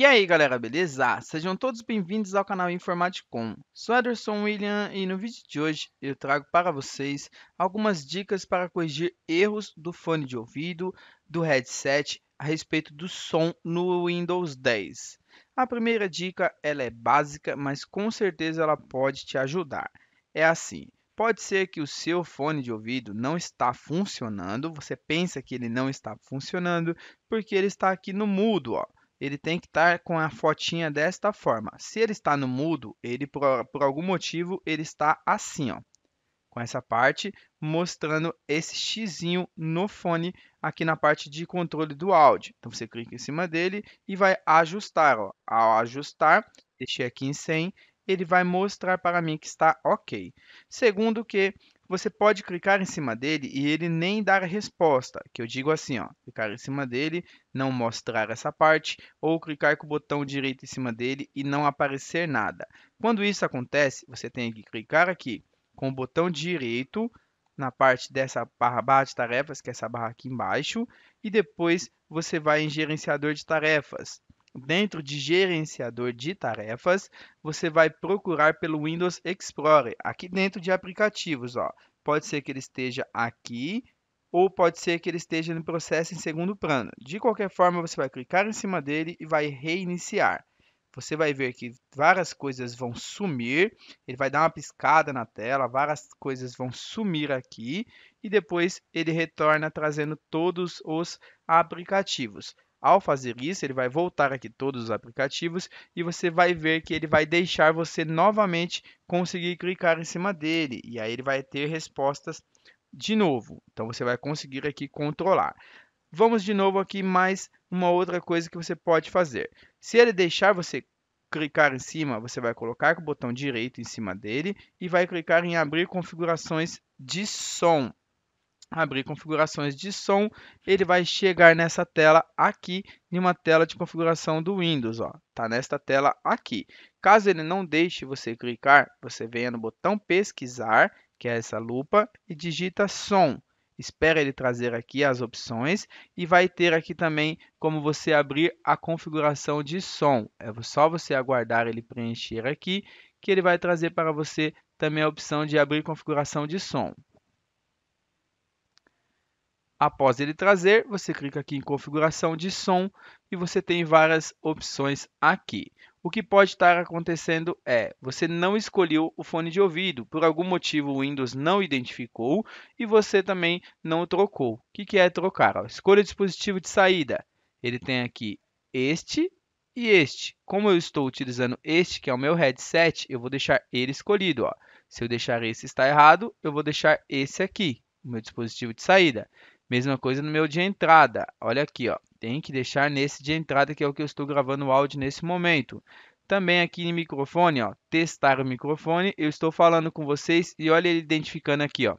E aí galera, beleza? Sejam todos bem-vindos ao canal Informaticom. Sou Ederson William e no vídeo de hoje eu trago para vocês algumas dicas para corrigir erros do fone de ouvido, do headset a respeito do som no Windows 10. A primeira dica ela é básica, mas com certeza ela pode te ajudar. É assim, pode ser que o seu fone de ouvido não está funcionando, você pensa que ele não está funcionando porque ele está aqui no mudo, ó ele tem que estar tá com a fotinha desta forma. Se ele está no mudo, ele por, por algum motivo ele está assim, ó, com essa parte mostrando esse X no fone aqui na parte de controle do áudio. Então você clica em cima dele e vai ajustar, ó. Ao ajustar, deixei aqui em 100 ele vai mostrar para mim que está ok. Segundo que você pode clicar em cima dele e ele nem dar resposta, que eu digo assim, ó, clicar em cima dele, não mostrar essa parte, ou clicar com o botão direito em cima dele e não aparecer nada. Quando isso acontece, você tem que clicar aqui com o botão direito na parte dessa barra, barra de tarefas, que é essa barra aqui embaixo, e depois você vai em gerenciador de tarefas. Dentro de gerenciador de tarefas, você vai procurar pelo Windows Explorer, aqui dentro de aplicativos. Ó. Pode ser que ele esteja aqui ou pode ser que ele esteja no processo em segundo plano. De qualquer forma, você vai clicar em cima dele e vai reiniciar. Você vai ver que várias coisas vão sumir, ele vai dar uma piscada na tela, várias coisas vão sumir aqui e depois ele retorna trazendo todos os aplicativos. Ao fazer isso, ele vai voltar aqui todos os aplicativos e você vai ver que ele vai deixar você novamente conseguir clicar em cima dele e aí ele vai ter respostas de novo. Então você vai conseguir aqui controlar. Vamos de novo aqui mais uma outra coisa que você pode fazer. Se ele deixar você clicar em cima, você vai colocar o botão direito em cima dele e vai clicar em abrir configurações de som abrir configurações de som, ele vai chegar nessa tela aqui, em uma tela de configuração do Windows, ó. Tá nesta tela aqui. Caso ele não deixe você clicar, você venha no botão pesquisar, que é essa lupa, e digita som. Espera ele trazer aqui as opções e vai ter aqui também como você abrir a configuração de som. É só você aguardar ele preencher aqui que ele vai trazer para você também a opção de abrir configuração de som. Após ele trazer, você clica aqui em configuração de som e você tem várias opções aqui. O que pode estar acontecendo é, você não escolheu o fone de ouvido, por algum motivo o Windows não identificou e você também não trocou. O que, que é trocar? escolha o dispositivo de saída. Ele tem aqui este e este. Como eu estou utilizando este, que é o meu headset, eu vou deixar ele escolhido. Ó. Se eu deixar esse está errado, eu vou deixar esse aqui, o meu dispositivo de saída. Mesma coisa no meu de entrada. Olha aqui, ó. Tem que deixar nesse de entrada que é o que eu estou gravando o áudio nesse momento. Também aqui no microfone, ó, testar o microfone. Eu estou falando com vocês e olha ele identificando aqui, ó.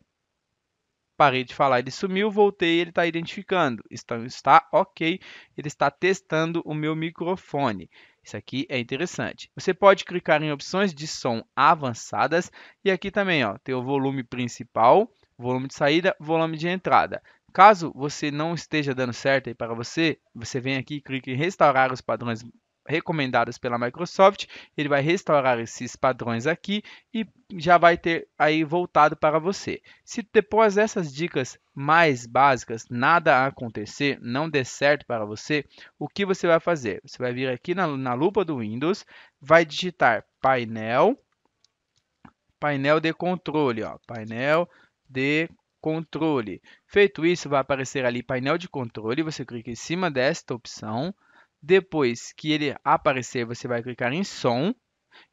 Parei de falar, ele sumiu, voltei, ele está identificando. Está, está ok, ele está testando o meu microfone. Isso aqui é interessante. Você pode clicar em opções de som avançadas e aqui também ó, tem o volume principal, volume de saída, volume de entrada. Caso você não esteja dando certo aí para você, você vem aqui, clica em restaurar os padrões recomendados pela Microsoft, ele vai restaurar esses padrões aqui e já vai ter aí voltado para você. Se depois dessas dicas mais básicas nada acontecer, não der certo para você, o que você vai fazer? Você vai vir aqui na, na lupa do Windows, vai digitar painel, painel de controle, ó, painel de controle. Feito isso, vai aparecer ali painel de controle, você clica em cima desta opção. Depois que ele aparecer, você vai clicar em som.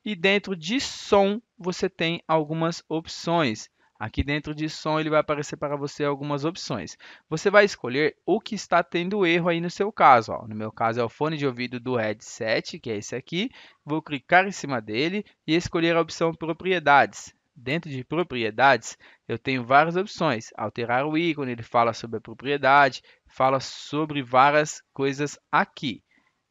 E dentro de som, você tem algumas opções. Aqui dentro de som, ele vai aparecer para você algumas opções. Você vai escolher o que está tendo erro aí no seu caso. Ó. No meu caso, é o fone de ouvido do headset, que é esse aqui. Vou clicar em cima dele e escolher a opção propriedades. Dentro de propriedades, eu tenho várias opções. Alterar o ícone, ele fala sobre a propriedade, fala sobre várias coisas aqui.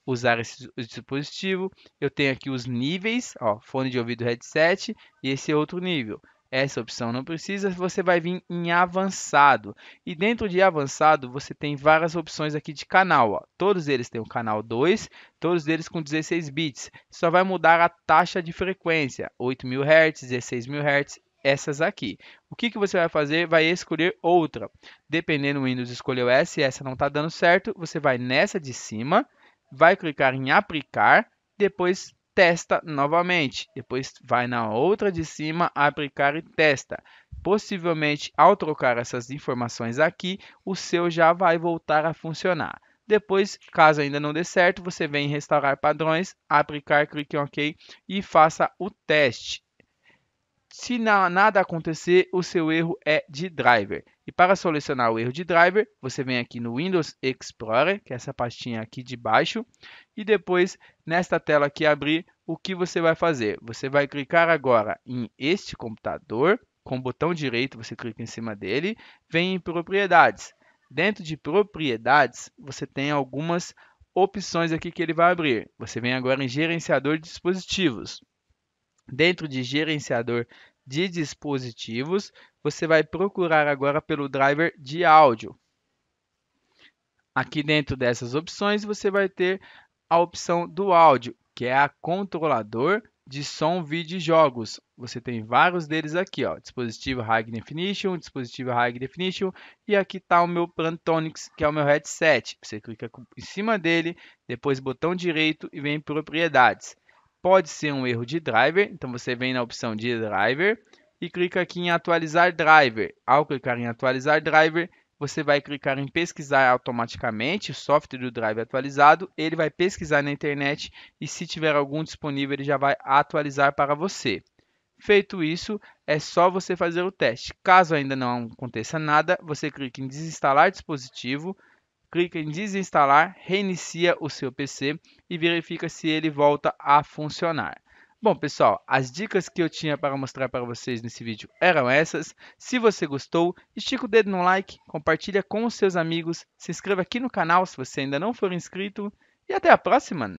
Usar esse dispositivo, eu tenho aqui os níveis, ó, fone de ouvido headset e esse é outro nível essa opção não precisa, você vai vir em avançado. E dentro de avançado, você tem várias opções aqui de canal. Ó. Todos eles têm o canal 2, todos eles com 16 bits. Só vai mudar a taxa de frequência, 8.000 Hz, 16.000 Hz, essas aqui. O que, que você vai fazer? Vai escolher outra. Dependendo do Windows escolheu essa e essa não está dando certo, você vai nessa de cima, vai clicar em aplicar, depois testa novamente. Depois vai na outra de cima, aplicar e testa. Possivelmente, ao trocar essas informações aqui, o seu já vai voltar a funcionar. Depois, caso ainda não dê certo, você vem em restaurar padrões, aplicar, clique em OK e faça o teste. Se na, nada acontecer, o seu erro é de driver. E para solucionar o erro de driver, você vem aqui no Windows Explorer, que é essa pastinha aqui de baixo, e depois nesta tela aqui abrir, o que você vai fazer? Você vai clicar agora em este computador, com o botão direito você clica em cima dele, vem em propriedades. Dentro de propriedades, você tem algumas opções aqui que ele vai abrir. Você vem agora em gerenciador de dispositivos. Dentro de gerenciador de dispositivos, você vai procurar agora pelo driver de áudio. Aqui dentro dessas opções, você vai ter a opção do áudio, que é a controlador de som, vídeo e jogos. Você tem vários deles aqui, ó. Dispositivo High Definition, dispositivo High Definition e aqui está o meu Plantonics, que é o meu headset. Você clica em cima dele, depois botão direito e vem em propriedades. Pode ser um erro de driver, então você vem na opção de driver e clica aqui em atualizar driver. Ao clicar em atualizar driver, você vai clicar em pesquisar automaticamente o software do driver atualizado, ele vai pesquisar na internet e se tiver algum disponível ele já vai atualizar para você. Feito isso, é só você fazer o teste. Caso ainda não aconteça nada, você clica em desinstalar dispositivo, clica em desinstalar, reinicia o seu PC e verifica se ele volta a funcionar. Bom, pessoal, as dicas que eu tinha para mostrar para vocês nesse vídeo eram essas. Se você gostou, estica o dedo no like, compartilha com os seus amigos, se inscreva aqui no canal se você ainda não for inscrito e até a próxima!